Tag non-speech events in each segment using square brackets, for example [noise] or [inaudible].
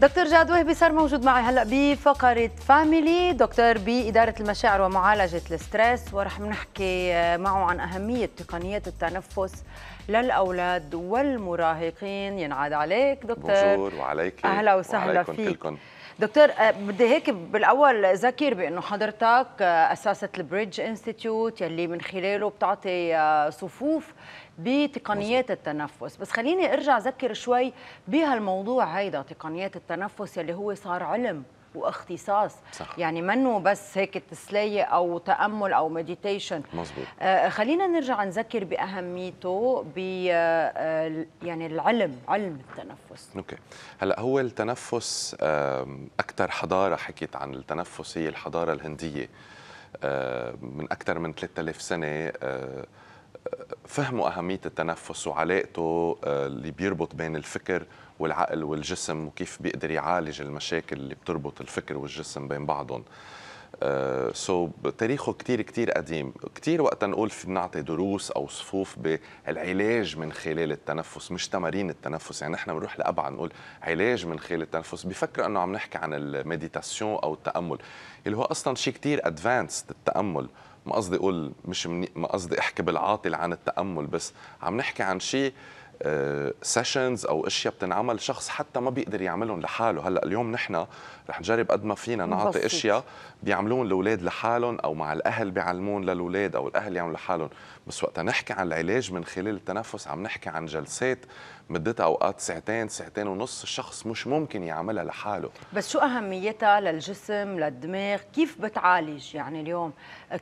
دكتور جاد وهبي صار موجود معي هلا بفقره فاميلي دكتور باداره المشاعر ومعالجه الستريس ورح نحكي آه، معه عن اهميه تقنيات التنفس للاولاد والمراهقين ينعاد عليك دكتور بونجور وعليك اهلا وسهلا فيك دكتور آه، بدي هيك بالاول اذكر بانه حضرتك آه، اسست البريدج انستيتيوت يلي من خلاله بتعطي صفوف بتقنيات التنفس بس خليني ارجع اذكر شوي بهالموضوع هيدا تقنيات التنفس اللي هو صار علم واختصاص صح. يعني منه بس هيك تسلية أو تأمل أو مديتيشن آه،, آه خلينا نرجع نذكر بأهميته ب آه يعني العلم علم التنفس أوكي هلا هو التنفس أكثر حضارة حكيت عن التنفس هي الحضارة الهندية آه من أكثر من 3000 سنة آه فهموا أهمية التنفس وعلاقته آه، اللي بيربط بين الفكر والعقل والجسم وكيف بيقدر يعالج المشاكل اللي بتربط الفكر والجسم بين بعضهم سو آه، uh, so, تاريخه كتير كتير قديم كتير وقت نقول في بنعطي دروس أو صفوف بالعلاج من خلال التنفس مش تمارين التنفس يعني نحن بنروح لأبعد نقول علاج من خلال التنفس بفكر أنه عم نحكي عن المديتاسيون أو التأمل اللي هو أصلا شيء كتير أدفانسد التأمل ما قصدي اقول مش ما قصدي احكي بالعاطل عن التامل بس عم نحكي عن شيء سيشنز آه، او اشياء بتنعمل شخص حتى ما بيقدر يعملهم لحاله هلا اليوم نحن رح نجرب قد ما فينا نعطي اشياء بيعملون الاولاد لحالهم او مع الاهل بيعلمون للاولاد او الاهل يعملوا لحالهم بس وقتها نحكي عن العلاج من خلال التنفس عم نحكي عن جلسات مدتها اوقات ساعتين ساعتين ونص الشخص مش ممكن يعملها لحاله بس شو اهميتها للجسم للدماغ كيف بتعالج يعني اليوم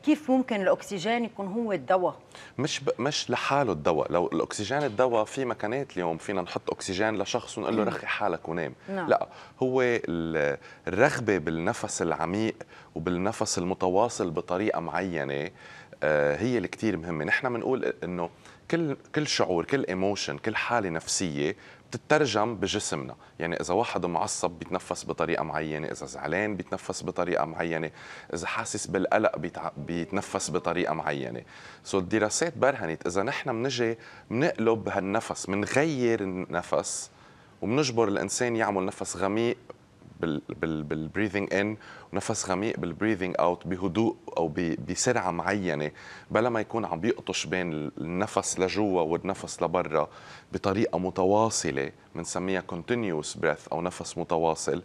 كيف ممكن الاكسجين يكون هو الدواء مش ب... مش لحاله الدواء لو الاكسجين الدواء في مكانات اليوم فينا نحط اكسجين لشخص ونقول له رخي حالك ونام نعم. لا هو ال... الرغبه بالنفس العميق وبالنفس المتواصل بطريقه معينه آه، هي اللي كثير مهمه نحن بنقول انه كل كل شعور كل ايموشن كل حاله نفسيه بتترجم بجسمنا يعني اذا واحد معصب بيتنفس بطريقه معينه اذا زعلان بيتنفس بطريقه معينه اذا حاسس بالقلق بيتنفس بطريقه معينه سو الدراسات برهنت اذا نحن بنجي بنقلب هالنفس بنغير النفس وبنجبر الانسان يعمل نفس غميق بالبريذنج ان ونفس غميق بالبريذنج اوت بهدوء او بسرعه معينه بلا ما يكون عم بيقطش بين النفس لجوا والنفس لبرا بطريقه متواصله بنسميها كونتينيوس بريث او نفس متواصل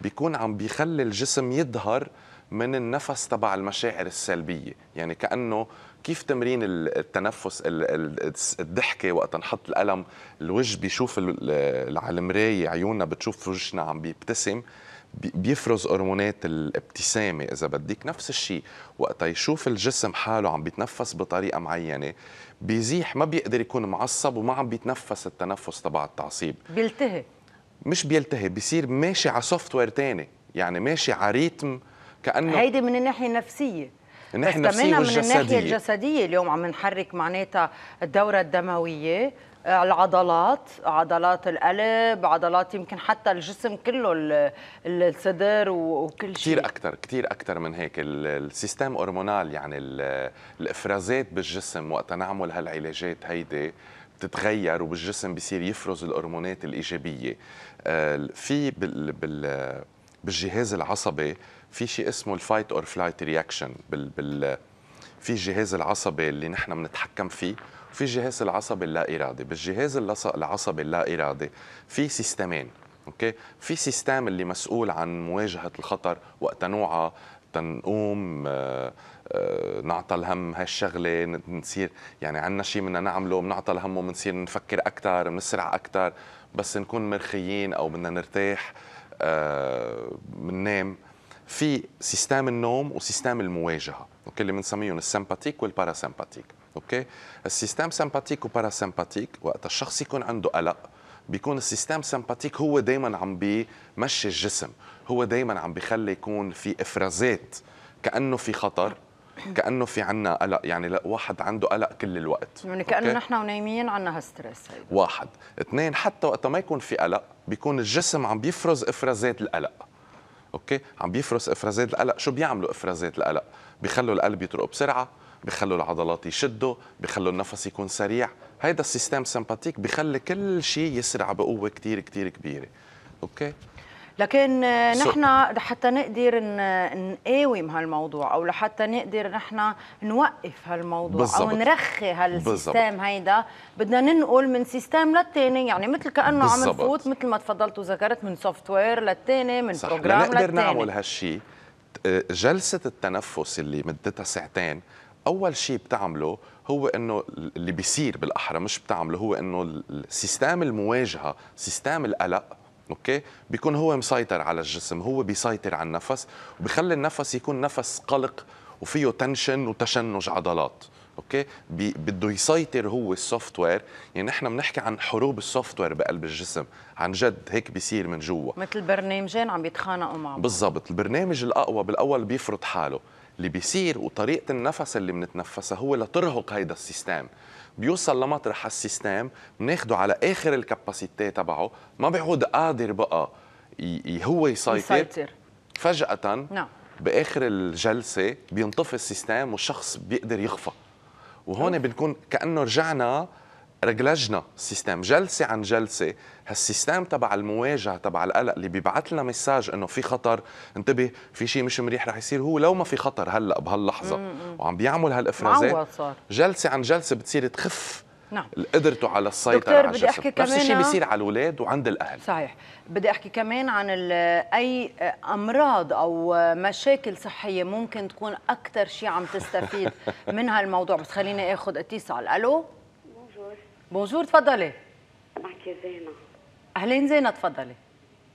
بيكون عم بيخلي الجسم يظهر من النفس تبع المشاعر السلبيه يعني كانه كيف تمرين التنفس الضحكه وقت نحط القلم الوجه بيشوف على المرايه عيوننا بتشوف وجهنا عم بيبتسم بيفرز هرمونات الابتسامه اذا بدك نفس الشيء وقتها يشوف الجسم حاله عم بيتنفس بطريقه معينه بيزيح ما بيقدر يكون معصب وما عم بيتنفس التنفس تبع التعصيب بيلتهي مش بيلتهي بيصير ماشي على سوفت وير ثاني يعني ماشي على ريتم كانه هيدي من الناحيه النفسيه الناحيه النفسيه والجسديه من الناحيه الجسديه اليوم عم نحرك معناتها الدوره الدمويه آه، العضلات عضلات القلب عضلات يمكن حتى الجسم كله الصدر وكل شيء كثير اكثر كثير اكثر من هيك السيستم هرمونال يعني الافرازات بالجسم وقت نعمل هالعلاجات هيدي بتتغير وبالجسم بصير يفرز الهرمونات الايجابيه آه، في بال بالجهاز العصبي في شيء اسمه الفايت اور فلايت رياكشن بال بال في الجهاز العصبي اللي نحن بنتحكم فيه وفي الجهاز العصبي اللا ارادي بالجهاز العصبي اللا ارادي في سيستمين اوكي في سيستم اللي مسؤول عن مواجهه الخطر وقت نوعها تنقوم آه، آه، نعطى الهم هالشغله نصير يعني عندنا شيء بدنا نعمله بنعطى الهم وبنصير نفكر اكثر بنسرع اكثر بس نكون مرخيين او بدنا نرتاح آه، بننام في سيستم النوم وسيستم المواجهه اوكي اللي بنسميهم السمباتيك والباراسمباتيك اوكي السيستم سمباتيك وباراسمباتيك وقت الشخص يكون عنده قلق بيكون السيستم سمباتيك هو دائما عم بيمشي الجسم هو دائما عم بخلي يكون في افرازات كانه في خطر كانه في عنا قلق يعني واحد عنده قلق كل الوقت يعني كانه نحن ونايمين عنا هالستريس واحد اثنين حتى وقت ما يكون في قلق بيكون الجسم عم بيفرز افرازات القلق اوكي عم بيفرز افرازات القلق شو بيعملوا افرازات القلق بيخلوا القلب يطرق بسرعه بيخلوا العضلات يشدوا بيخلوا النفس يكون سريع هيدا السيستم سمباتيك بيخلي كل شيء يسرع بقوه كثير كثير كبيره اوكي لكن نحن لحتى نقدر نقاوم هالموضوع او لحتى نقدر نحن نوقف هالموضوع بالزبط. او نرخي هالسيستم هيدا بدنا ننقل من سيستم للثاني يعني مثل كانه عم نفوت مثل ما تفضلت وذكرت من سوفت وير للثاني من صح. بروجرام للثاني نقدر نعمل هالشيء جلسه التنفس اللي مدتها ساعتين اول شيء بتعمله هو انه اللي بيصير بالاحرى مش بتعمله هو انه السيستم المواجهه سيستم القلق اوكي بيكون هو مسيطر على الجسم هو بيسيطر على النفس وبخلي النفس يكون نفس قلق وفيه تنشن وتشنج عضلات اوكي بده يسيطر هو السوفت وير يعني نحن بنحكي عن حروب السوفت وير بقلب الجسم عن جد هيك بيصير من جوا مثل برنامجين عم يتخانقوا مع بعض بالضبط البرنامج الاقوى بالاول بيفرض حاله اللي بيصير وطريقه النفس اللي بنتنفسها هو لترهق هيدا السيستم بيوصل لمطرح السيستم بناخده على اخر الكباسيتي تبعه ما بيعود قادر بقى هو يسيطر, يسيطر. فجاه نعم. باخر الجلسه بينطفي السيستم والشخص بيقدر يخفى وهون بنكون كانه رجعنا رجلجنا السيستم جلسه عن جلسه هالسيستم تبع المواجهه تبع القلق اللي بيبعث لنا مساج انه في خطر انتبه في شيء مش مريح رح يصير هو لو ما في خطر هلا بهاللحظه وعم بيعمل هالافرازات جلسه عن جلسه بتصير تخف نعم قدرته على السيطره على بدي أحكي كمان نفس الشيء بيصير على الاولاد وعند الاهل صحيح بدي احكي كمان عن اي امراض او مشاكل صحيه ممكن تكون اكثر شيء عم تستفيد [laughs] من هالموضوع بس خليني اخذ اتصال الو بونجور بونجور تفضلي معك زينه اهلين زينه تفضلي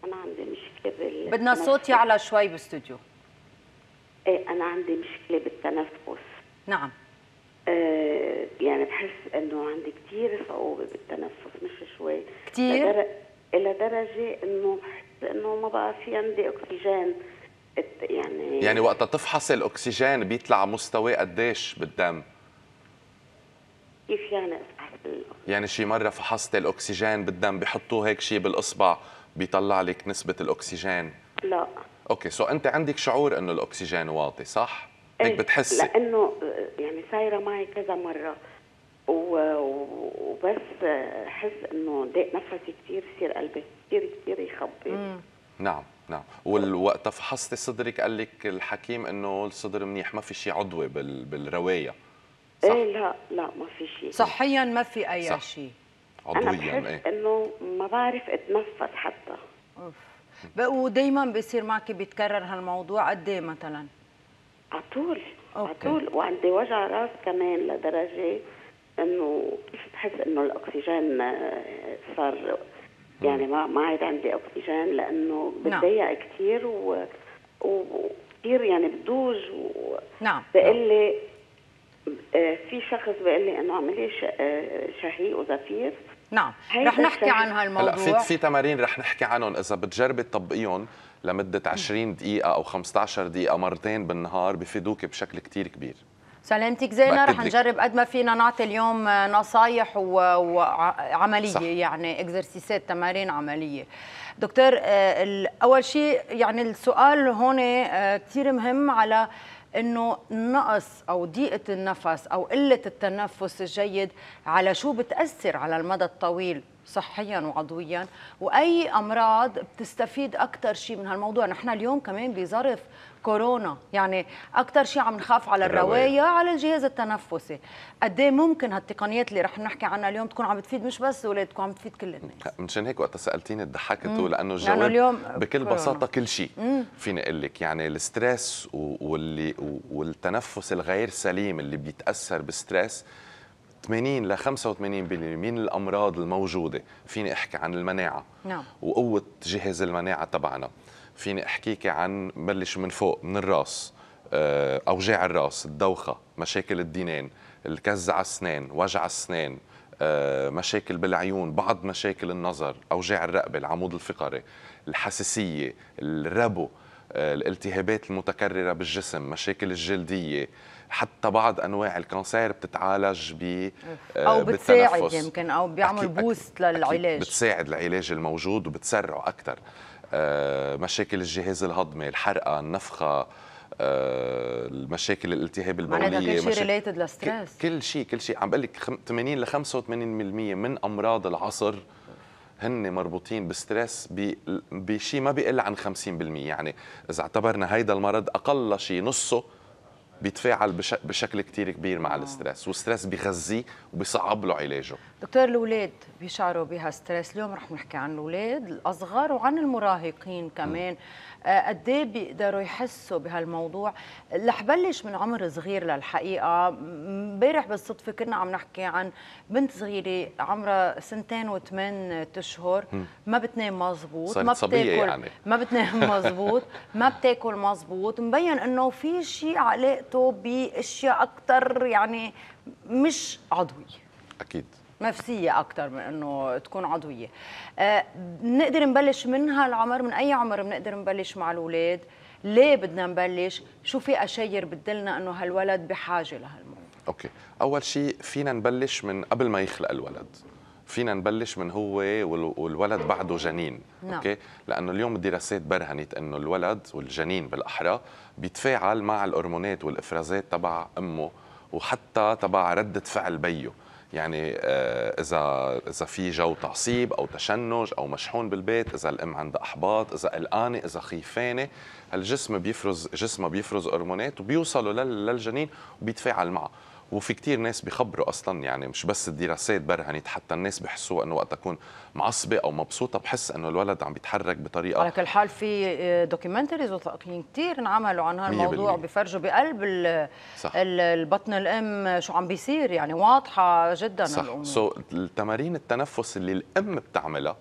انا عندي مشكله بال... بدنا صوت يعلى شوي بالاستوديو ايه انا عندي مشكله بالتنفس نعم ايه يعني بحس انه عندي كثير صعوبه بالتنفس مش شوي كثير الى درجه انه بحس انه ما بقى في عندي اكسجين يعني يعني وقتها تفحص الاكسجين بيطلع مستوى قديش بالدم كيف يعني افحص يعني شي مره فحصت الاكسجين بالدم بحطوا هيك شي بالاصبع بيطلع لك نسبه الاكسجين لا اوكي سو انت عندك شعور انه الاكسجين واطي صح هيك إيه؟ بتحسي لانه يعني صايره معي كذا مره وبس احس انه ضيق نفسي كثير يصير قلبي كثير كثير يخبي نعم نعم والوقت فحصتي صدرك قال لك الحكيم انه الصدر منيح ما في شيء عضوي بالروايه صح. ايه لا لا ما في شيء صحيا ما في اي شيء عضويا انا بحس ايه؟ انه ما بعرف اتنفس حتى اوف ودائما بيصير معك بيتكرر هالموضوع قد ايه مثلا؟ على طول على طول وعندي وجع راس كمان لدرجه انه كيف بحس انه الاكسجين آه، صار يعني ما ما عاد عندي اكسجين لانه نعم. بتضيق كثير و, و... كثير يعني بتدوج و... نعم بقول لي آه، في شخص بيقول لي انه اعملي آه، شهي وزفير نعم رح نحكي عن هالموضوع هلا في في تمارين رح نحكي عنهم اذا بتجربي تطبقيهم لمده 20 دقيقه او 15 دقيقه مرتين بالنهار بفيدوك بشكل كتير كبير سلامتك زينة رح نجرب قد ما فينا نعطي اليوم آه، نصايح وعملية صح. يعني اكزرسيسات تمارين عملية دكتور أول شيء يعني السؤال هون كثير مهم على انه نقص او ضيقه النفس او قله التنفس الجيد على شو بتاثر على المدى الطويل صحيا وعضويا واي امراض بتستفيد اكثر شيء من هالموضوع نحن اليوم كمان بظرف كورونا يعني اكثر شيء عم نخاف على الروايه على الجهاز التنفسي قد ايه ممكن هالتقنيات اللي رح نحكي عنها اليوم تكون عم بتفيد مش بس اولادكم عم بتفيد كل الناس منشان هيك وقت سالتيني ضحكت لانه الجواب يعني اليوم بكل بساطه كل شيء فيني اقول لك يعني الستريس واللي والتنفس الغير سليم اللي بيتاثر بالستريس 80 ل 85% من الامراض الموجوده فيني احكي عن المناعه نعم. وقوه جهاز المناعه تبعنا فيني احكيك عن بلش من فوق من الراس آه، اوجاع الراس الدوخه مشاكل الدينين الكز على السنان وجع السنان آه، مشاكل بالعيون بعض مشاكل النظر اوجاع الرقبه العمود الفقري الحساسيه الربو آه، الالتهابات المتكرره بالجسم مشاكل الجلديه حتى بعض انواع الكانسير بتتعالج ب او بتساعد يمكن او بيعمل بوست للعلاج بتساعد العلاج الموجود وبتسرعه اكثر آه، مشاكل الجهاز الهضمي الحرقه النفخه آه، المشاكل الالتهاب البوليه كل شيء ريليتد للستريس كل شيء كل شيء عم بقول لك 80 ل 85% من امراض العصر هن مربوطين بالستريس بشيء ما بيقل عن 50% يعني اذا اعتبرنا هيدا المرض اقل شيء نصه بيتفاعل بشكل كتير كبير مع آه. الستريس والستريس بيغذيه وبيصعب له علاجه دكتور الاولاد بيشعروا بها ستريس اليوم رح نحكي عن الاولاد الاصغر وعن المراهقين كمان آه، قد ايه بيقدروا يحسوا بهالموضوع رح بلش من عمر صغير للحقيقه امبارح بالصدفه كنا عم نحكي عن بنت صغيره عمرها سنتين وثمان اشهر ما بتنام مزبوط ما بتاكل يعني. ما بتنام [laughs] مزبوط ما بتاكل مزبوط مبين انه في شيء علاقته باشياء اكثر يعني مش عضويه اكيد نفسيه اكثر من انه تكون عضويه بنقدر آه، نبلش من هالعمر من اي عمر بنقدر نبلش مع الاولاد ليه بدنا نبلش شو في اشير بتدلنا انه هالولد بحاجه لهالموضوع اوكي اول شيء فينا نبلش من قبل ما يخلق الولد فينا نبلش من هو والولد بعده جنين نعم. اوكي لانه اليوم الدراسات برهنت انه الولد والجنين بالاحرى بيتفاعل مع الهرمونات والافرازات تبع امه وحتى تبع ردة فعل بيه يعني آه، اذا اذا في جو تعصيب او تشنج او مشحون بالبيت اذا الام عندها احباط اذا قلقانه اذا خيفانه هالجسم بيفرز جسمها بيفرز هرمونات وبيوصلوا للجنين وبيتفاعل معها وفي كتير ناس بخبروا اصلا يعني مش بس الدراسات برهنت حتى الناس بحسوا انه وقت اكون معصبه او مبسوطه بحس انه الولد عم بيتحرك بطريقه على كل حال في دوكيومنتريز وثائقيين كثير انعملوا عن هالموضوع بيفرجوا بقلب صح. البطن الام شو عم بيصير يعني واضحه جدا صح. الامور سو so, التمارين التنفس اللي الام بتعملها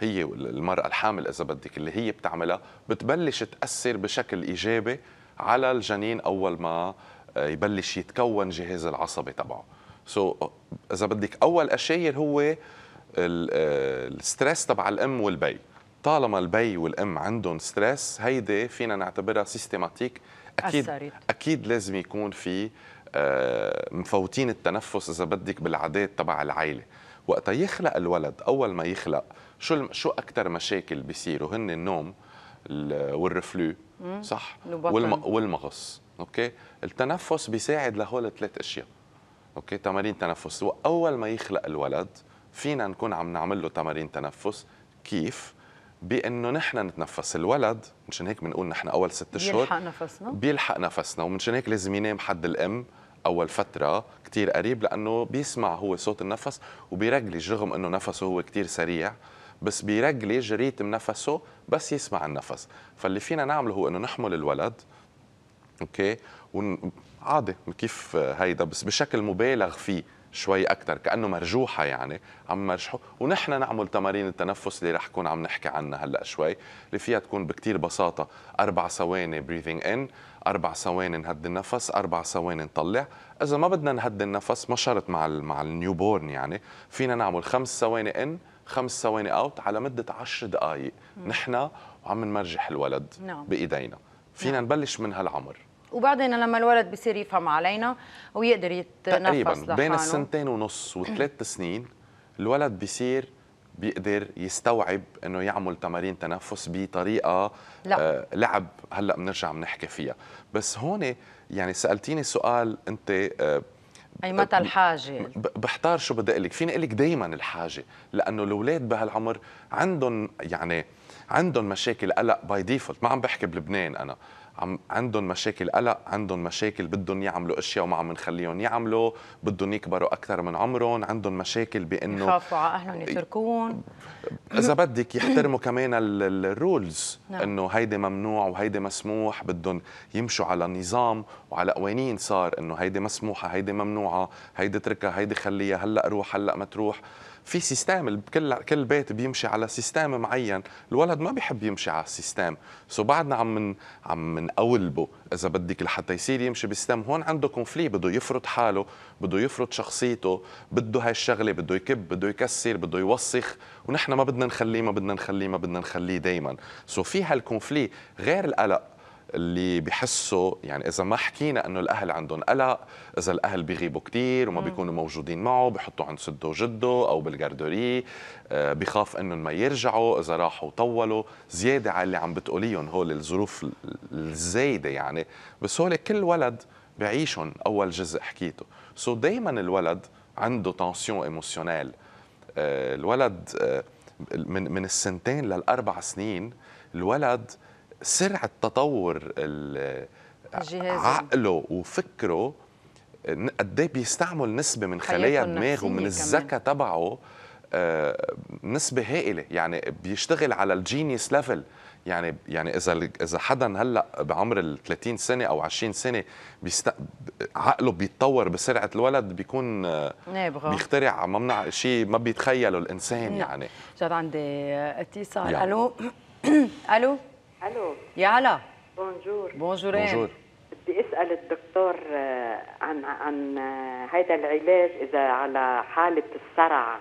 هي المرأة الحامل إذا بدك اللي هي بتعملها بتبلش تأثر بشكل إيجابي على الجنين أول ما آه، يبلش يتكون جهاز العصبي تبعه سو so, آه، اذا بدك اول اشياء هو آه، الستريس تبع الام والبي طالما البي والام عندهم ستريس هيدي فينا نعتبرها سيستماتيك اكيد أثرت. اكيد لازم يكون في مفوتين التنفس اذا بدك بالعادات تبع العائله وقت يخلق الولد اول ما يخلق شو شو اكثر مشاكل بيصيروا هن النوم والرفلو صح والمغص اوكي التنفس بيساعد لهول ثلاث اشياء اوكي تمارين تنفس واول ما يخلق الولد فينا نكون عم نعمل له تمارين تنفس كيف بانه نحن نتنفس الولد مشان هيك بنقول نحن اول ست اشهر بيلحق نفسنا بيلحق نفسنا ومشان هيك لازم ينام حد الام اول فتره كثير قريب لانه بيسمع هو صوت النفس وبيرجلج رغم انه نفسه هو كثير سريع بس بيرجلج ريتم نفسه بس يسمع النفس فاللي فينا نعمله هو انه نحمل الولد اوكي عادي كيف هيدا بس بشكل مبالغ فيه شوي اكثر كانه مرجوحه يعني عم مرجحوا ونحن نعمل تمارين التنفس اللي رح كون عم نحكي عنها هلا شوي اللي فيها تكون بكتير بساطه اربع ثواني بريذنج ان اربع ثواني نهد النفس اربع ثواني نطلع اذا ما بدنا نهد النفس ما شرط مع الـ مع النيو بورن يعني فينا نعمل خمس ثواني ان خمس ثواني اوت على مده 10 دقائق نحن وعم نمرجح الولد نعم. بايدينا فينا نعم. نبلش من هالعمر وبعدين لما الولد بصير يفهم علينا ويقدر يتنفس تقريبا بين السنتين ونص وثلاث [clears throat] سنين الولد بصير بيقدر يستوعب انه يعمل تمارين تنفس بطريقه لا. آه لعب هلا بنرجع بنحكي فيها بس هون يعني سالتيني سؤال انت آه اي متى الحاجه بحتار شو بدي اقول لك فيني اقول لك دائما الحاجه لانه الاولاد بهالعمر عندهم يعني عندهم مشاكل قلق باي ديفولت ما عم بحكي بلبنان انا عم عندهم مشاكل قلق عندهم مشاكل بدهم يعملوا اشياء وما عم نخليهم يعملوا بدهم يكبروا اكثر من عمرهم عندهم مشاكل بانه يخافوا على اهلهم يتركون اذا بدك يحترموا كمان الرولز نعم. انه هيدي ممنوع وهيدي مسموح بدهم يمشوا على نظام وعلى قوانين صار انه هيدي مسموحه هيدي ممنوعه هيدي اتركها هيدي خليها هلا روح هلا ما تروح في سيستم كل كل بيت بيمشي على سيستم معين الولد ما بيحب يمشي على السيستم سو بعدنا عم من عم منقولبه اذا بدك لحتى يصير يمشي بالسيستم هون عنده كونفلي بده يفرض حاله بده يفرض شخصيته بده هاي الشغله بده يكب بده يكسر بده يوسخ ونحن ما بدنا نخليه ما بدنا نخليه ما بدنا نخليه دائما سو في هالكونفلي غير القلق اللي بحسوا يعني اذا ما حكينا انه الاهل عندهم قلق اذا الاهل بيغيبوا كثير وما بيكونوا موجودين معه بحطوا عند سده وجده او بالجاردوري آه، بخاف انهم ما يرجعوا اذا راحوا طولوا زياده على اللي عم بتقوليهم هول الظروف الزايده يعني بس هول كل ولد بعيشهم اول جزء حكيته سو so دائما الولد عنده تنسيون ايموشنال آه، الولد آه، من من السنتين للاربع سنين الولد سرعه تطور عقله وفكره قد ايه بيستعمل نسبه من خلايا دماغه من الذكاء تبعه آه، نسبه هائله يعني بيشتغل على الجينيس ليفل يعني يعني اذا اذا حدا هلا بعمر ال 30 سنه او 20 سنه بيست... عقله بيتطور بسرعه الولد بيكون آه، نابغة. بيخترع ممنع شيء ما بيتخيله الانسان نعم. يعني جد عندي اتصال الو [clears throat] الو الو يا هلا بونجور بونجور إيه؟ بونجور بدي اسال الدكتور آه، عن عن هذا آه، العلاج اذا على حاله الصرع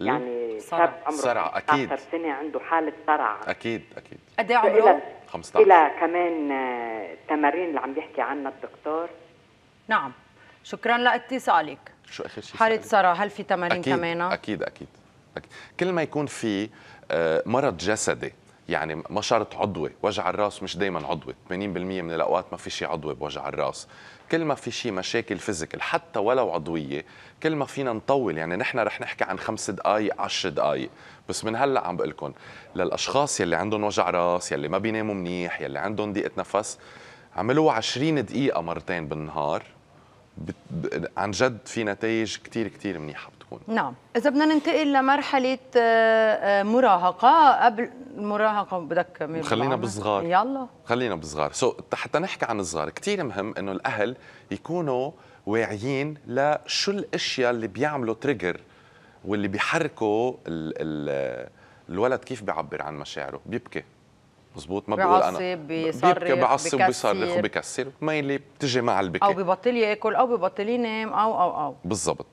يعني صرع صرع اكيد 10 سنه عنده حاله صرع اكيد اكيد قد ايه عمره؟ 15 الى كمان التمارين آه، اللي عم يحكي عنها الدكتور نعم شكرا لاتصالك شو اخر شيء حاله صرع هل في تمارين كمان؟ اكيد اكيد اكيد كل ما يكون في مرض جسدي يعني ما شرط عضوي وجع الراس مش دائما عضوي 80% من الاوقات ما في شيء عضوي بوجع الراس كل ما في شيء مشاكل فيزيكال حتى ولو عضويه كل ما فينا نطول يعني نحن رح نحكي عن خمس دقائق عشر دقائق بس من هلا عم بقول لكم للاشخاص يلي عندهم وجع راس يلي ما بيناموا منيح يلي عندهم ضيقه نفس عملوا 20 دقيقه مرتين بالنهار عن جد في نتائج كتير كتير منيحه تكون نعم اذا بدنا ننتقل لمرحله آه، آه، مراهقه قبل المراهقه بدك خلينا بالصغار يلا خلينا بالصغار سو so, حتى نحكي عن الصغار كثير مهم انه الاهل يكونوا واعيين لشو الاشياء اللي بيعملوا تريجر واللي بيحركوا ال ال الولد كيف بيعبر عن مشاعره بيبكي مزبوط ما بقول انا بيبكي بعصب وبيصرخ وبكسر اللي بتجي مع البكاء او ببطل ياكل او ببطل ينام او او او بالضبط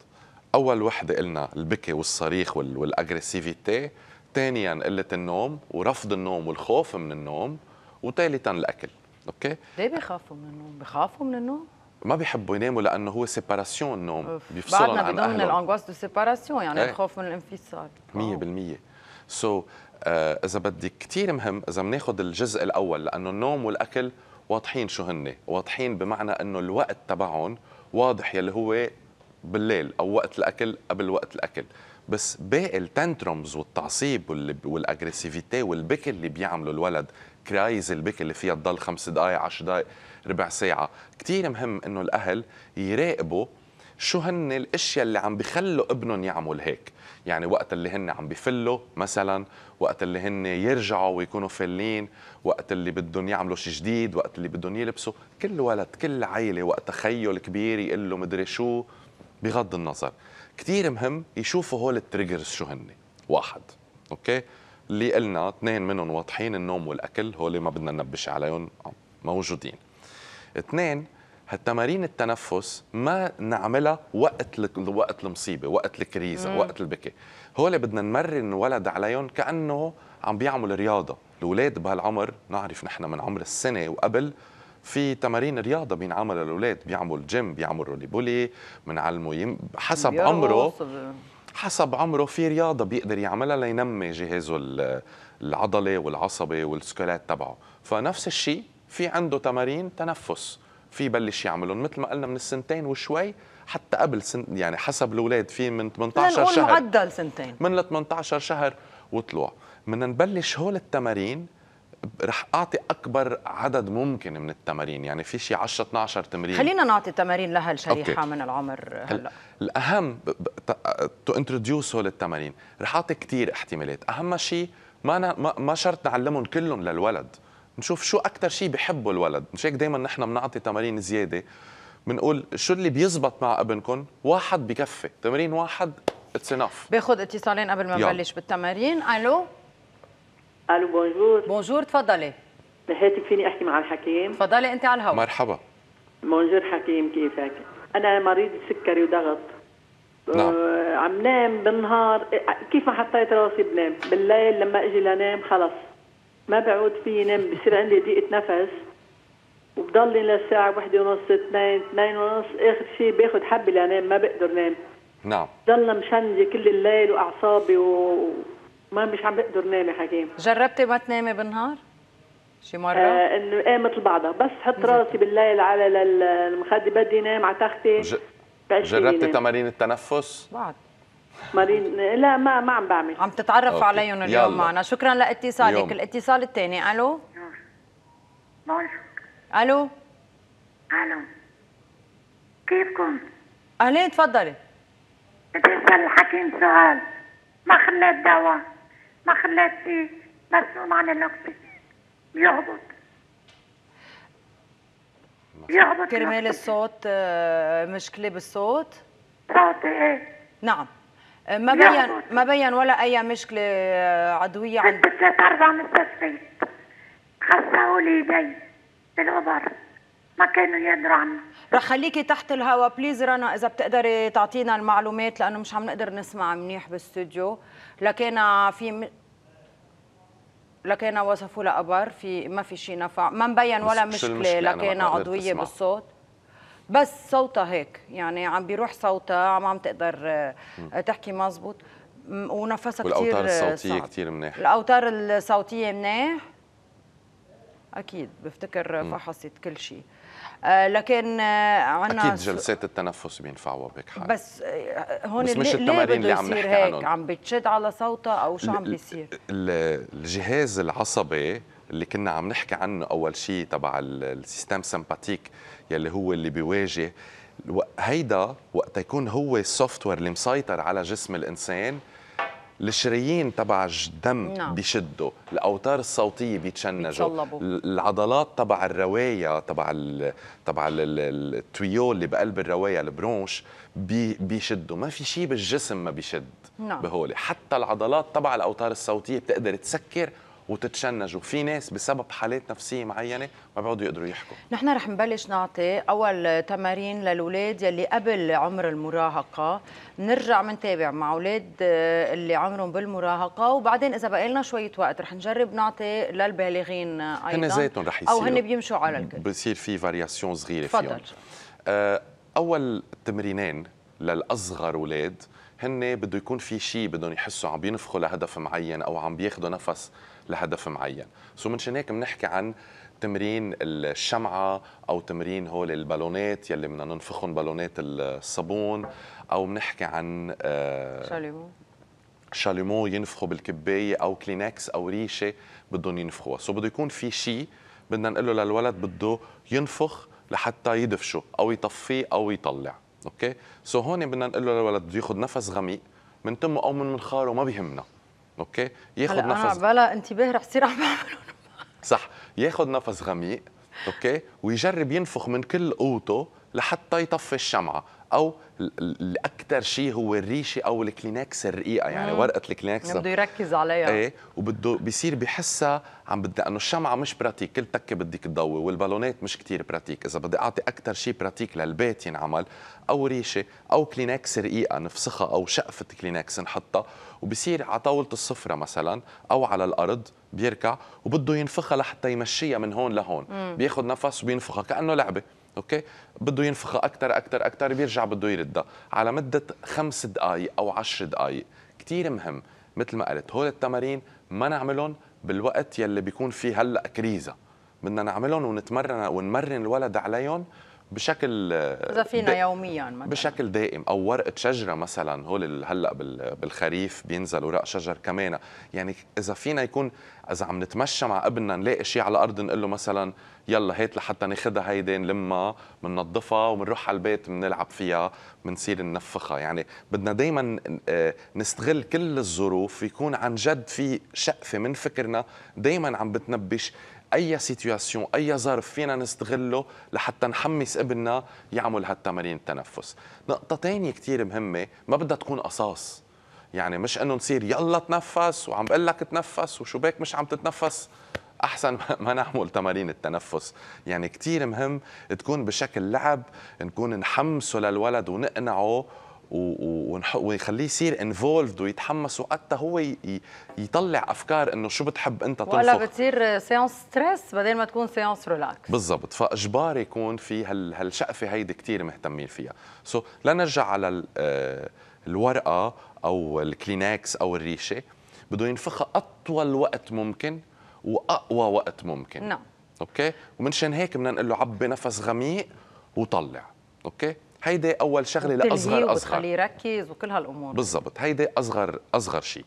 اول وحده قلنا البكي والصريخ والاجريسيفيتي ثانيا قله النوم ورفض النوم والخوف من النوم وثالثا الاكل اوكي ليه بيخافوا من النوم بيخافوا من النوم ما بيحبوا يناموا لانه هو سيباراسيون النوم بيفصلهم عن بعدنا بعدنا الانغواس دو سيباراسيون يعني ايه. الخوف من الانفصال 100% سو آه، اذا بدي كثير مهم اذا بناخذ الجزء الاول لانه النوم والاكل واضحين شو هن واضحين بمعنى انه الوقت تبعهم واضح يلي هو بالليل او وقت الاكل قبل وقت الاكل بس باقي التنترمز والتعصيب والاجريسيفيتي والبكي اللي بيعمله الولد كرايز البكي اللي فيها تضل خمس دقائق عشر دقائق ربع ساعه كثير مهم انه الاهل يراقبوا شو هن الاشياء اللي عم بخلوا ابنهم يعمل هيك يعني وقت اللي هن عم بفلوا مثلا وقت اللي هن يرجعوا ويكونوا فلين وقت اللي بدهم يعملوا شيء جديد وقت اللي بدهم يلبسوا كل ولد كل عيله وقت خيه الكبير يقول له مدري شو بغض النظر كثير مهم يشوفوا هول التريجرز شو هن واحد اوكي اللي قلنا اثنين منهم واضحين النوم والاكل هول ما بدنا ننبش عليهم موجودين اثنين هالتمارين التنفس ما نعملها وقت ل... وقت المصيبه وقت الكريزه مم. وقت البكي هول بدنا نمرن ولد عليهم كانه عم بيعمل رياضه الاولاد بهالعمر نعرف نحن من عمر السنه وقبل في تمارين رياضه بينعمل للاولاد بيعمل جيم بيعمل رولي بولي بنعلمه يم... حسب عمره حسب عمره في رياضه بيقدر يعملها لينمي جهازه العضلي والعصبي والسكلات تبعه فنفس الشيء في عنده تمارين تنفس في بلش يعملهم مثل ما قلنا من السنتين وشوي حتى قبل سن يعني حسب الاولاد في من 18 شهر معدل سنتين من 18 شهر وطلوع بدنا نبلش هول التمارين رح اعطي اكبر عدد ممكن من التمارين يعني في شيء 10 12 تمرين خلينا نعطي تمارين لهالشريحه من العمر هلا الاهم تو انتروديوس هول التمارين رح اعطي كثير احتمالات اهم شيء ما أنا ما شرط نعلمهم كلهم للولد نشوف شو اكثر شيء بحبه الولد مش هيك دائما نحن بنعطي تمارين زياده بنقول شو اللي بيزبط مع ابنكم واحد بكفي تمرين واحد اتس انف باخذ اتصالين قبل ما نبلش بالتمارين الو الو بونجور بونجور تفضلي هاتك فيني احكي مع الحكيم تفضلي انت على الهواء مرحبا بونجور حكيم كيفك انا مريض سكري وضغط نعم. آه، عم نام بالنهار كيف ما حطيت راسي بنام بالليل لما اجي لنام خلص ما بعود فيي نام بصير عندي ضيقه نفس وبضلني للساعة وحدة ونص اثنين اثنين ونص آخر شيء باخذ حبة لأنام ما بقدر نام نعم ضلنا مشنجة كل الليل وأعصابي و... ما مش عم بقدر نامي حكيم جربتي ما تنامي بالنهار؟ شي مره؟ آه انه مثل بعضها بس حط راسي بالليل على المخده بدي نام على تختي ج... جربتي تمارين التنفس؟ بعد مارين لا ما ما عم بعمل عم تتعرف عليهم اليوم معنا شكرا لاتصالك الاتصال الثاني الو بونجور الو الو كيفكم؟ اهلين تفضلي بدي اسال الحكيم سؤال ما خليت دواء ما خلات فيه مسؤول عن النكبه يهبط يهبط كرمال الصوت آه، مشكله بالصوت صوت ايه نعم آه، ما بين ما بين ولا اي مشكله آه، عضويه عند ثلاث اربع مستشفيات خسروا لي ايدي بالغبر ما كانوا يقدروا عنه رح خليكي تحت الهوا بليز رنا اذا بتقدري تعطينا المعلومات لانه مش عم نقدر نسمع منيح بالاستوديو لكن في لكن وصفوا لأبر في ما في شيء نفع ما مبين ولا مشكله لكن عضويه بالصوت بس صوتها هيك يعني عم بيروح صوتها ما عم تقدر آه، تحكي مزبوط ونفسها كثير والاوتار الصوتيه كثير منيح الاوتار الصوتيه منيح اكيد بفتكر فحصت كل شيء آه، لكن آه، عنا اكيد جلسات التنفس بينفعوا بك حال بس آه، هون بس مش التمارين اللي عم نحكي عنهم عم بتشد على صوتها او شو عم بيصير الجهاز العصبي اللي كنا عم نحكي عنه اول شيء تبع السيستم سمباتيك يلي هو اللي بيواجه هيدا وقت يكون هو السوفت وير اللي مسيطر على جسم الانسان الشرايين تبع الدم نعم. بيشدوا الاوتار الصوتيه بيتشنجوا العضلات تبع الروايه تبع ال... تبع التويول اللي بقلب الروايه البرونش بي... بيشدوا ما في شيء بالجسم ما بيشد نعم. بهولي حتى العضلات تبع الاوتار الصوتيه بتقدر تسكر وتتشنجوا في ناس بسبب حالات نفسيه معينه ما بيقعدوا يقدروا يحكوا نحن رح نبلش نعطي اول تمارين للاولاد يلي قبل عمر المراهقه نرجع منتابع مع اولاد آه، اللي عمرهم بالمراهقه وبعدين اذا بقى لنا شويه وقت رح نجرب نعطي للبالغين ايضا هن زيتهم رح يصيروا او هن بيمشوا على الكل بصير في فارياسيون صغيره فضل. فيهم آه، اول تمرينين للاصغر اولاد هن بده يكون في شيء بدهم يحسوا عم بينفخوا لهدف معين او عم بياخذوا نفس لهدف معين سو منشان هيك بنحكي عن تمرين الشمعة أو تمرين هول البالونات يلي بدنا ننفخهم بالونات الصابون أو بنحكي عن آه، شاليمو شاليمو ينفخوا بالكباية أو كلينكس أو ريشة بدهم ينفخوها سو بده يكون في شيء بدنا نقول له للولد بده ينفخ لحتى يدفشه أو يطفيه أو يطلع أوكي سو هون بدنا نقول له للولد بده ياخذ نفس غميق من تمه أو من منخاره ما بيهمنا اوكي ياخد نفس انا بلا انتباه رح يصير عم صح ياخد نفس غميق اوكي ويجرب ينفخ من كل قوته لحتى يطفي الشمعه او الاكثر شيء هو الريشه او الكلينكس الرقيقه يعني مم. ورقه الكلينكس بده يركز عليها ايه وبده بيصير بحسها عم بدي انه الشمعه مش براتيك كل تكه بدك تضوي والبالونات مش كتير براتيك اذا بدي اعطي اكثر شيء براتيك للبيت ينعمل او ريشه او كلينكس رقيقه نفسخها او شقفه كلينكس نحطها وبصير على طاوله السفره مثلا او على الارض بيركع وبده ينفخها لحتى يمشيها من هون لهون بياخذ نفس وبينفخها كانه لعبه اوكي بده ينفخها اكثر اكثر اكثر بيرجع بده يردها على مده خمس دقائق او عشر دقائق كثير مهم مثل ما قلت هول التمارين ما نعملهم بالوقت يلي بيكون فيه هلا كريزه بدنا نعملهم ونتمرن ونمرن الولد عليهم بشكل زفينه يوميا مثلا بشكل دائم او ورقه شجره مثلا هول هلا بالخريف بينزل ورق شجر كمان يعني اذا فينا يكون اذا عم نتمشى مع ابننا نلاقي شيء على الارض نقول له مثلا يلا هات لحتى ناخذها هيدي نلمها بننظفها وبنروح على البيت بنلعب فيها بنصير ننفخها يعني بدنا دائما آه، نستغل كل الظروف يكون عن جد في شقفه من فكرنا دائما عم بتنبش اي سيتياسيون اي ظرف فينا نستغله لحتى نحمس ابننا يعمل هالتمارين التنفس نقطه ثانيه كثير مهمه ما بدها تكون قصاص يعني مش انه نصير يلا تنفس وعم بقول لك تنفس وشو بك مش عم تتنفس احسن [laughs] ما نعمل تمارين التنفس يعني كثير مهم تكون بشكل لعب نكون نحمسه للولد ونقنعه ويخليه يصير انفولد ويتحمس وقتها هو يطلع افكار انه شو بتحب انت تنفخ ولا بتصير سيونس ستريس بدل ما تكون سيونس ريلاكس بالضبط فاجباري يكون في هال هالشقفه هيدي كثير مهتمين فيها سو so, لنرجع على آه، الورقه او الكلينكس او الريشه بده ينفخها اطول وقت ممكن واقوى وقت ممكن نعم اوكي ومنشان هيك بدنا نقول له عبي نفس غميق وطلع اوكي هيدي اول شغله لاصغر اصغر بتخليه يركز وكل هالامور بالضبط هيدي اصغر اصغر شيء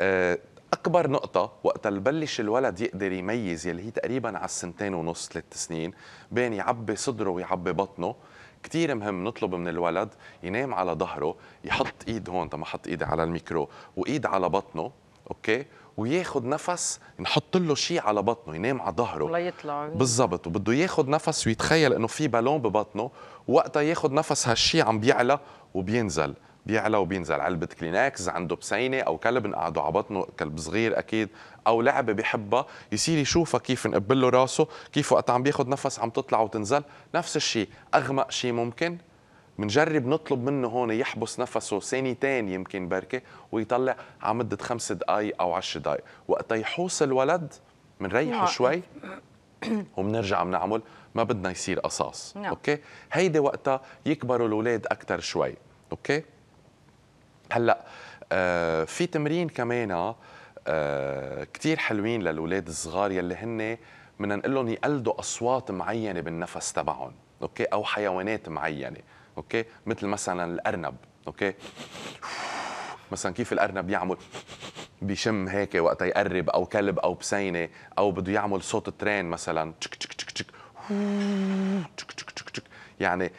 آه، اكبر نقطه وقت البلش الولد يقدر يميز يلي هي تقريبا على السنتين ونص ثلاث سنين بين يعبي صدره ويعبي بطنه كتير مهم نطلب من الولد ينام على ظهره يحط ايد هون ما حط ايدي على الميكرو وايد على بطنه اوكي وياخذ نفس نحط له شيء على بطنه ينام على ظهره ولا يطلع بالضبط وبده ياخذ نفس ويتخيل انه في بالون ببطنه وقتها ياخذ نفس هالشيء عم بيعلى وبينزل بيعلى وبينزل علبة كلينكس عنده بسينة أو كلب نقعده على بطنه كلب صغير أكيد أو لعبة بحبها يصير يشوفها كيف نقبله راسه كيف وقت عم بياخد نفس عم تطلع وتنزل نفس الشيء أغمق شيء ممكن منجرب نطلب منه هون يحبس نفسه ثانيتين يمكن بركة ويطلع على مدة خمس دقايق أو عشر دقايق وقتها يحوس الولد بنريحه شوي وبنرجع منعمل ما بدنا يصير قصاص نعم. اوكي هيدي وقتها يكبروا الاولاد اكثر شوي اوكي هلا آه في تمرين كمان آه كثير حلوين للاولاد الصغار يلي هن بدنا نقول لهم يقلدوا اصوات معينه بالنفس تبعهم اوكي او حيوانات معينه اوكي مثل مثلا الارنب اوكي مثلا كيف الارنب يعمل بيشم هيك وقت يقرب او كلب او بسينه او بده يعمل صوت ترين مثلا تشك تشك تشك تشك تشك تشك تشك تشك يعني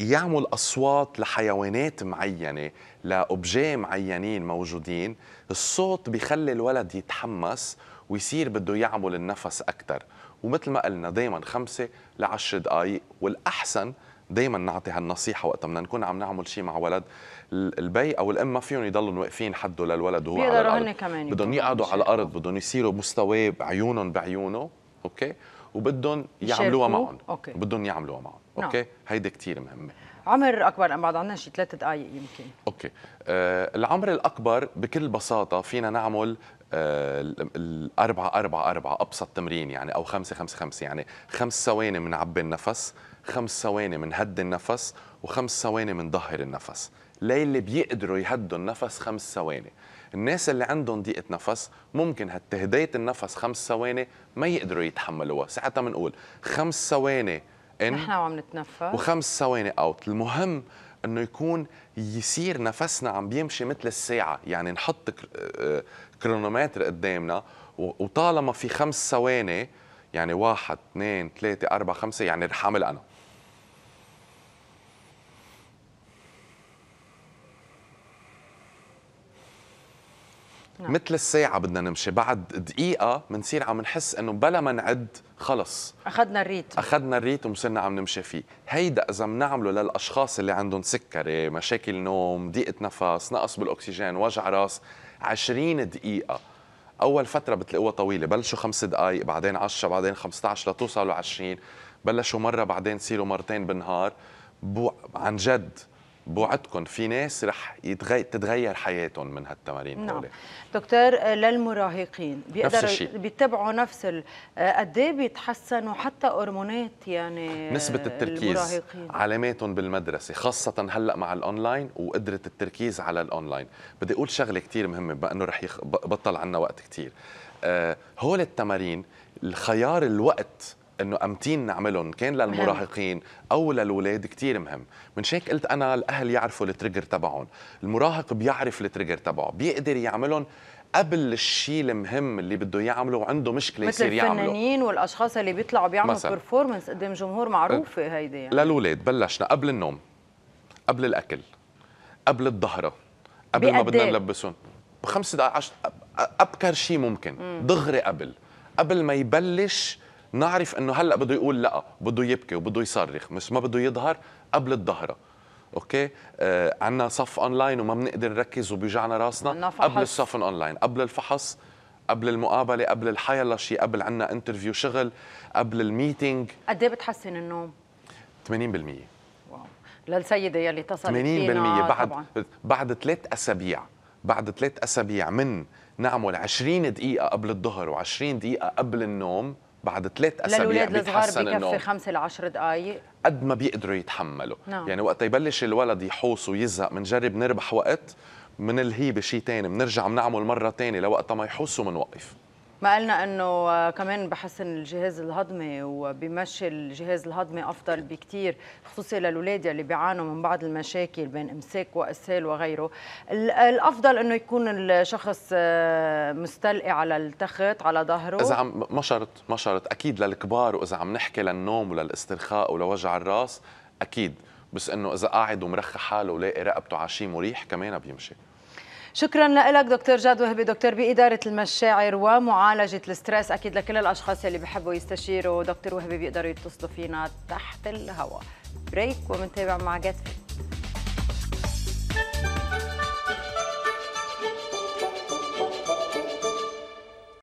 يعمل اصوات لحيوانات معينه لاوبجي معينين موجودين الصوت بيخلي الولد يتحمس ويصير بده يعمل النفس اكثر ومثل ما قلنا دائما خمسة لعشر دقائق والأحسن دائما نعطي هالنصيحه وقت بدنا نكون عم نعمل شيء مع ولد البي او الام ما فيهم يضلوا واقفين حده للولد وهو على الارض كمان بدهم يقعدوا على الارض بدهم يصيروا مستواه بعيونهم بعيونه اوكي وبدهم يعملوها معهم أوكي. بدهم يعملوها معهم نعم. اوكي هيدي كثير مهمه عمر اكبر ام بعد عندنا شي ثلاث دقائق يمكن اوكي آه العمر الاكبر بكل بساطه فينا نعمل آه، الأربعة أربعة أربعة أبسط تمرين يعني أو خمسة خمسة خمسة يعني خمس ثواني بنعبي النفس خمس ثواني بنهدي النفس وخمس ثواني بنضهر النفس للي بيقدروا يهدوا النفس خمس ثواني الناس اللي عندهم ضيقة نفس ممكن هالتهدية النفس خمس ثواني ما يقدروا يتحملوها ساعتها بنقول خمس ثواني ان نحن عم نتنفس وخمس ثواني اوت المهم انه يكون يصير نفسنا عم بيمشي مثل الساعه يعني نحط آه، آه، كرونومتر قدامنا وطالما في خمس ثواني يعني واحد اثنين ثلاثة أربعة خمسة يعني رح أعمل أنا نعم. مثل الساعة بدنا نمشي بعد دقيقة بنصير عم نحس انه بلا ما نعد خلص اخذنا الريت اخذنا الريت وصرنا عم نمشي فيه، هيدا إذا بنعمله للأشخاص اللي عندهم سكري، مشاكل نوم، ضيقة نفس، نقص بالأكسجين، وجع راس، 20 دقيقه اول فتره بتلاقوها طويله بلشوا خمس دقائق بعدين 10 بعدين 15 لتوصلوا 20 بلشوا مره بعدين تصيروا مرتين بالنهار عن جد بوعدكم في ناس رح يتغي... تتغير حياتهم من هالتمارين نعم دكتور آه، للمراهقين بيقدروا نفس بيتبعوا نفس آه، قد ايه بيتحسنوا حتى هرمونات يعني نسبة التركيز المراهقين. علاماتهم بالمدرسة خاصة هلا مع الاونلاين وقدرة التركيز على الاونلاين بدي اقول شغلة كثير مهمة بما انه رح يخ... بطل عنا وقت كثير آه، هول التمارين الخيار الوقت انه امتين نعملهم كان للمراهقين او للاولاد كثير مهم من هيك قلت انا الاهل يعرفوا التريجر تبعهم المراهق بيعرف التريجر تبعه بيقدر يعملهم قبل الشيء المهم اللي بده يعمله وعنده مشكله يصير يعمله مثل الفنانين والاشخاص اللي بيطلعوا بيعملوا بيرفورمنس قدام جمهور معروفه إيه. هيدي يعني. للاولاد بلشنا قبل النوم قبل الاكل قبل الظهره قبل ما بدنا نلبسهم بخمس دقائق عشر ابكر شيء ممكن دغري قبل قبل ما يبلش نعرف انه هلا بده يقول لا بده يبكي وبده يصرخ مش ما بده يظهر قبل الظهره اوكي آه عندنا صف اونلاين وما بنقدر نركز وبيوجعنا راسنا قبل الصف اونلاين قبل الفحص قبل المقابله قبل الحيلا شيء قبل عندنا انترفيو شغل قبل الميتينج قد ايه بتحسن النوم 80% واو للسيده يلي اتصلت 80% بعد طبعاً. بعد ثلاث اسابيع بعد ثلاث اسابيع من نعمل 20 دقيقه قبل الظهر و20 دقيقه قبل النوم بعد ثلاث اسابيع بيتحسن النوم بكفي خمس لعشر دقائق قد ما بيقدروا يتحملوا نعم. يعني وقت يبلش الولد يحوص ويزهق بنجرب نربح وقت من الهيبه شيء ثاني بنرجع بنعمل مره ثانيه لوقت ما يحوس ومنوقف ما قلنا انه آه, كمان بحسن الجهاز الهضمي وبمشي الجهاز الهضمي افضل بكثير خصوصي للاولاد اللي بيعانوا من بعض المشاكل بين امساك واسهال وغيره الافضل انه يكون الشخص آه, مستلقي على التخت على ظهره اذا عم ما شرط ما شرط اكيد للكبار واذا عم نحكي للنوم وللاسترخاء ولوجع الراس اكيد بس انه اذا قاعد ومرخى حاله ولاقي رقبته على شيء مريح كمان بيمشي شكرا لك دكتور جاد وهبي دكتور بإدارة المشاعر ومعالجة الستريس أكيد لكل الأشخاص اللي بحبوا يستشيروا دكتور وهبي بيقدروا يتصلوا فينا تحت الهواء بريك ومنتابع مع جاد